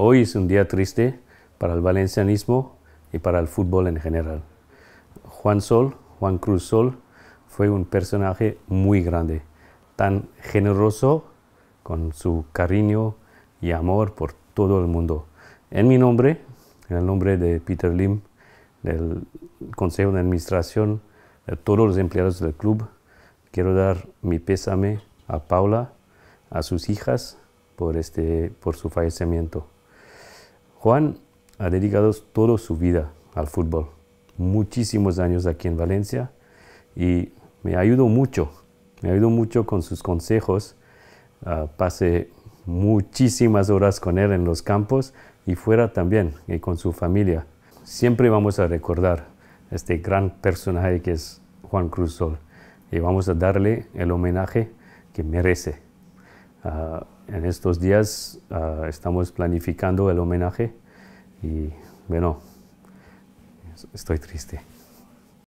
Hoy es un día triste para el valencianismo y para el fútbol en general. Juan Sol, Juan Cruz Sol, fue un personaje muy grande, tan generoso con su cariño y amor por todo el mundo. En mi nombre, en el nombre de Peter Lim, del Consejo de Administración, de todos los empleados del club, quiero dar mi pésame a Paula, a sus hijas, por, este, por su fallecimiento. Juan ha dedicado toda su vida al fútbol, muchísimos años aquí en Valencia y me ayudó mucho, me ayudó mucho con sus consejos. Ah, pasé muchísimas horas con él en los campos y fuera también, y con su familia. Siempre vamos a recordar este gran personaje que es Juan Cruz y vamos a darle el homenaje que merece. Ah, en estos días ah, estamos planificando el homenaje y bueno, estoy triste.